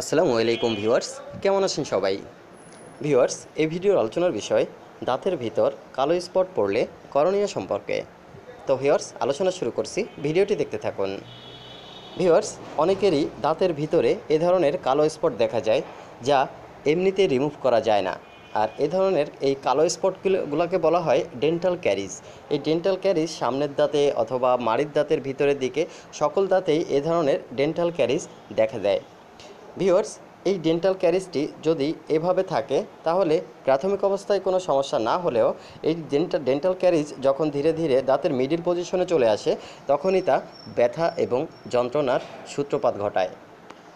আসসালামু আলাইকুম ভিউয়ার্স কেমন আছেন সবাই ভিউয়ার্স এই ভিডিওর আলোচনার বিষয় দাঁতের ভিতর কালো স্পট পড়লে করণীয় সম্পর্কে তো ভিউয়ার্স আলোচনা শুরু করছি ভিডিওটি দেখতে থাকুন ভিউয়ার্স অনেকেরই দাঁতের ভিতরে এ ধরনের কালো স্পট দেখা যায় যা এমনিতে রিমুভ করা যায় না আর এ ধরনের এই কালো স্পটগুলোকে বলা হয় ডেন্টাল ক্যারিজ এই ডেন্টাল ক্যারিজ সামনের দাঁতে অথবা মাড়ির দাঁতের ভিতরের দিকে সকল দাঁতেই এ ধরনের ডেন্টাল ক্যারিজ দেখা দেয় ভিওর্স এই ডেন্টাল ক্যারেজটি যদি এভাবে থাকে তাহলে প্রাথমিক অবস্থায় কোনো সমস্যা না হলেও এই ডেন্টাল ডেন্টাল ক্যারিজ যখন ধীরে ধীরে দাঁতের মিডিল পজিশনে চলে আসে তখনই তা ব্যথা এবং যন্ত্রণার সূত্রপাত ঘটায়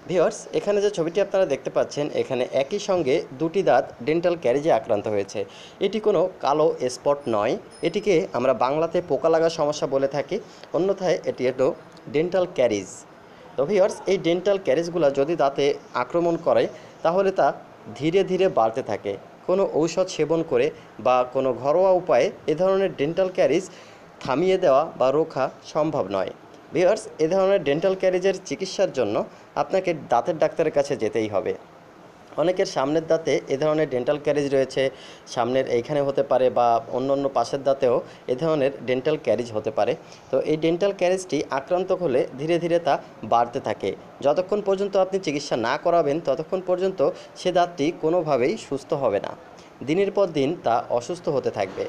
ভিওর্স এখানে যে ছবিটি আপনারা দেখতে পাচ্ছেন এখানে একই সঙ্গে দুটি দাঁত ডেন্টাল ক্যারিজে আক্রান্ত হয়েছে এটি কোনো কালো স্পট নয় এটিকে আমরা বাংলাতে পোকা লাগা সমস্যা বলে থাকি অন্যথায় এটি হলো ডেন্টাল ক্যারিজ তো ভিওর্স এই ডেন্টাল ক্যারেজগুলো যদি দাঁতে আক্রমণ করে তাহলে তা ধীরে ধীরে বাড়তে থাকে কোনো ঔষধ সেবন করে বা কোনো ঘরোয়া উপায়ে এ ধরনের ডেন্টাল ক্যারিজ থামিয়ে দেওয়া বা রোখা সম্ভব নয় ভিওর্স এ ধরনের ডেন্টাল ক্যারিজের চিকিৎসার জন্য আপনাকে দাঁতের ডাক্তারের কাছে যেতেই হবে অনেকের সামনের দাঁতে এ ধরনের ডেন্টাল ক্যারিজ রয়েছে সামনের এইখানে হতে পারে বা অন্য অন্য পাশের দাঁতেও এ ধরনের ডেন্টাল ক্যারিজ হতে পারে তো এই ডেন্টাল ক্যারিজটি আক্রান্ত হলে ধীরে ধীরে তা বাড়তে থাকে যতক্ষণ পর্যন্ত আপনি চিকিৎসা না করাবেন ততক্ষণ পর্যন্ত সে দাঁতটি কোনোভাবেই সুস্থ হবে না দিনের পর দিন তা অসুস্থ হতে থাকবে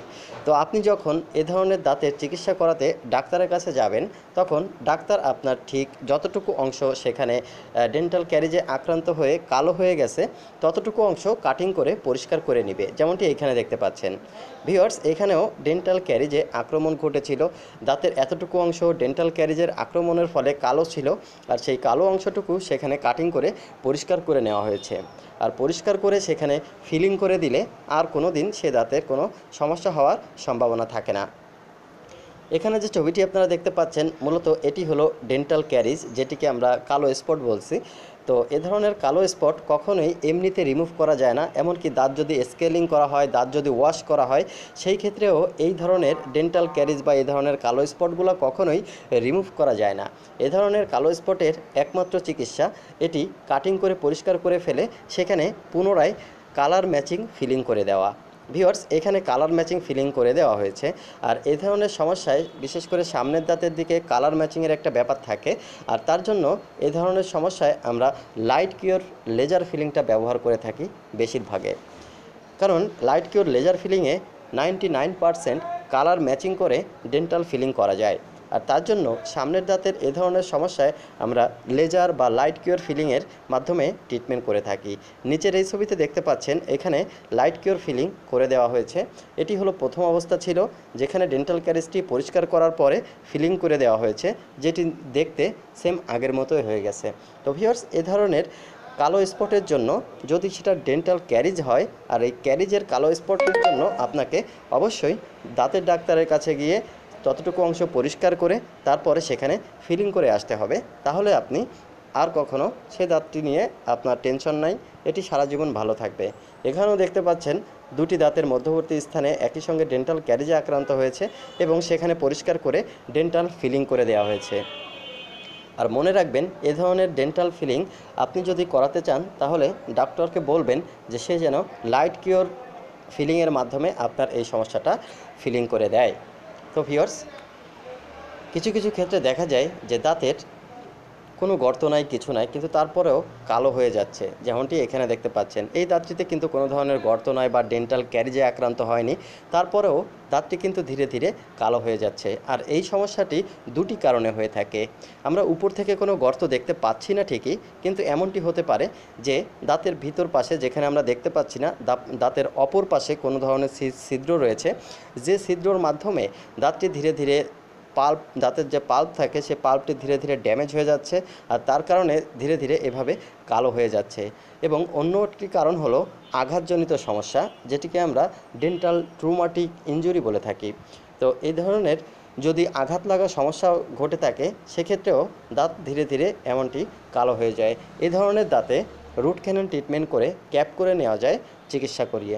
তো আপনি যখন এ ধরনের দাঁতের চিকিৎসা করাতে ডাক্তারের কাছে যাবেন তখন ডাক্তার আপনার ঠিক যতটুকু অংশ সেখানে ডেন্টাল ক্যারিজে আক্রান্ত হয়ে কালো হয়ে গেছে ততটুকু অংশ কাটিং করে পরিষ্কার করে নিবে যেমনটি এখানে দেখতে পাচ্ছেন ভিওর্স এখানেও ডেন্টাল ক্যারিজে আক্রমণ ঘটেছিল দাঁতের এতটুকু অংশ ডেন্টাল ক্যারিজের আক্রমণের ফলে কালো ছিল আর সেই কালো অংশটুকু সেখানে কাটিং করে পরিষ্কার করে নেওয়া হয়েছে আর পরিষ্কার করে সেখানে ফিলিং করে দিলে আর কোনো দিন সে দাঁতের কোনো সমস্যা হওয়ার সম্ভাবনা থাকে না এখানে যে ছবিটি আপনারা দেখতে পাচ্ছেন মূলত এটি হলো ডেন্টাল ক্যারিজ যেটিকে আমরা কালো স্পট বলছি তো এ ধরনের কালো স্পট কখনোই এমনিতে রিমুভ করা যায় না এমনকি দাঁত যদি স্কেলিং করা হয় দাঁত যদি ওয়াশ করা হয় সেই ক্ষেত্রেও এই ধরনের ডেন্টাল ক্যারিজ বা এই ধরনের কালো স্পটগুলো কখনোই রিমুভ করা যায় না এ ধরনের কালো স্পটের একমাত্র চিকিৎসা এটি কাটিং করে পরিষ্কার করে ফেলে সেখানে পুনরায় কালার ম্যাচিং ফিলিং করে দেওয়া ভিওর্স এখানে কালার ম্যাচিং ফিলিং করে দেওয়া হয়েছে আর এ ধরনের সমস্যায় বিশেষ করে সামনের দাঁতের দিকে কালার ম্যাচিংয়ের একটা ব্যাপার থাকে আর তার জন্য এ ধরনের সমস্যায় আমরা লাইট কিওর লেজার ফিলিংটা ব্যবহার করে থাকি বেশিরভাগে কারণ লাইট কিওর লেজার ফিলিংয়ে ninety nine percent colour matching করে ডেন্টাল ফিলিং করা যায় আর তার জন্য সামনের দাঁতের এ ধরনের সমস্যায় আমরা লেজার বা লাইট কিওর ফিলিংয়ের মাধ্যমে ট্রিটমেন্ট করে থাকি নিচের এই ছবিতে দেখতে পাচ্ছেন এখানে লাইট কিওর ফিলিং করে দেওয়া হয়েছে এটি হলো প্রথম অবস্থা ছিল যেখানে ডেন্টাল ক্যারেজটি পরিষ্কার করার পরে ফিলিং করে দেওয়া হয়েছে যেটি দেখতে সেম আগের মতোই হয়ে গেছে তো ভিওর্স এ ধরনের কালো স্পটের জন্য যদি সেটা ডেন্টাল ক্যারিজ হয় আর এই ক্যারিজের কালো স্পটের জন্য আপনাকে অবশ্যই দাঁতের ডাক্তারের কাছে গিয়ে ততটুকু অংশ পরিষ্কার করে তারপরে সেখানে ফিলিং করে আসতে হবে তাহলে আপনি আর কখনও সে দাঁতটি নিয়ে আপনার টেনশন নাই এটি সারা জীবন ভালো থাকবে এখানেও দেখতে পাচ্ছেন দুটি দাঁতের মধ্যবর্তী স্থানে একই সঙ্গে ডেন্টাল ক্যারিজে আক্রান্ত হয়েছে এবং সেখানে পরিষ্কার করে ডেন্টাল ফিলিং করে দেওয়া হয়েছে আর মনে রাখবেন এ ধরনের ডেন্টাল ফিলিং আপনি যদি করাতে চান তাহলে ডাক্তারকে বলবেন যে সে যেন লাইট কিওর ফিলিংয়ের মাধ্যমে আপনার এই সমস্যাটা ফিলিং করে দেয় তো ভিওর্স কিছু কিছু ক্ষেত্রে দেখা যায় যে দাঁতের কোনো গর্ত নাই কিছু নাই কিন্তু তারপরেও কালো হয়ে যাচ্ছে যেমনটি এখানে দেখতে পাচ্ছেন এই দাঁতটিতে কিন্তু কোনো ধরনের গর্ত নাই বা ডেন্টাল ক্যারিজে আক্রান্ত হয়নি তারপরেও দাঁতটি কিন্তু ধীরে ধীরে কালো হয়ে যাচ্ছে আর এই সমস্যাটি দুটি কারণে হয়ে থাকে আমরা উপর থেকে কোনো গর্ত দেখতে পাচ্ছি না ঠিকই কিন্তু এমনটি হতে পারে যে দাঁতের ভিতর পাশে যেখানে আমরা দেখতে পাচ্ছি না দাঁতের অপর পাশে কোনো ধরনের ছিদ্র রয়েছে যে ছিদ্রর মাধ্যমে দাঁতটি ধীরে ধীরে পাল্প দাঁতের যে পাল্প থাকে সে পাল্পটি ধীরে ধীরে ড্যামেজ হয়ে যাচ্ছে আর তার কারণে ধীরে ধীরে এভাবে কালো হয়ে যাচ্ছে এবং অন্য একটি কারণ হলো আঘাতজনিত সমস্যা যেটিকে আমরা ডেন্টাল ট্রুমাটিক ইঞ্জুরি বলে থাকি তো এই ধরনের যদি আঘাত লাগা সমস্যা ঘটে থাকে সেক্ষেত্রেও দাঁত ধীরে ধীরে এমনটি কালো হয়ে যায় এ ধরনের দাঁতে রুট ক্যানন ট্রিটমেন্ট করে ক্যাপ করে নেওয়া যায় চিকিৎসা করিয়ে